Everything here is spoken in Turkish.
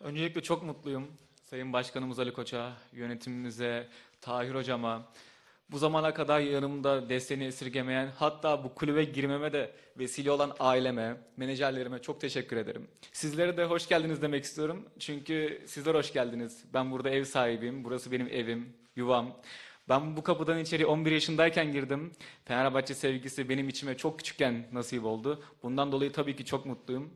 Öncelikle çok mutluyum. Sayın Başkanımız Ali Koç'a, yönetimimize, Tahir Hocam'a, bu zamana kadar yanımda desteğini esirgemeyen, hatta bu kulübe girmeme de vesile olan aileme, menajerlerime çok teşekkür ederim. Sizlere de hoş geldiniz demek istiyorum. Çünkü sizler hoş geldiniz. Ben burada ev sahibiyim. Burası benim evim, yuvam. Ben bu kapıdan içeri 11 yaşındayken girdim. Fenerbahçe sevgisi benim içime çok küçükken nasip oldu. Bundan dolayı tabii ki çok mutluyum.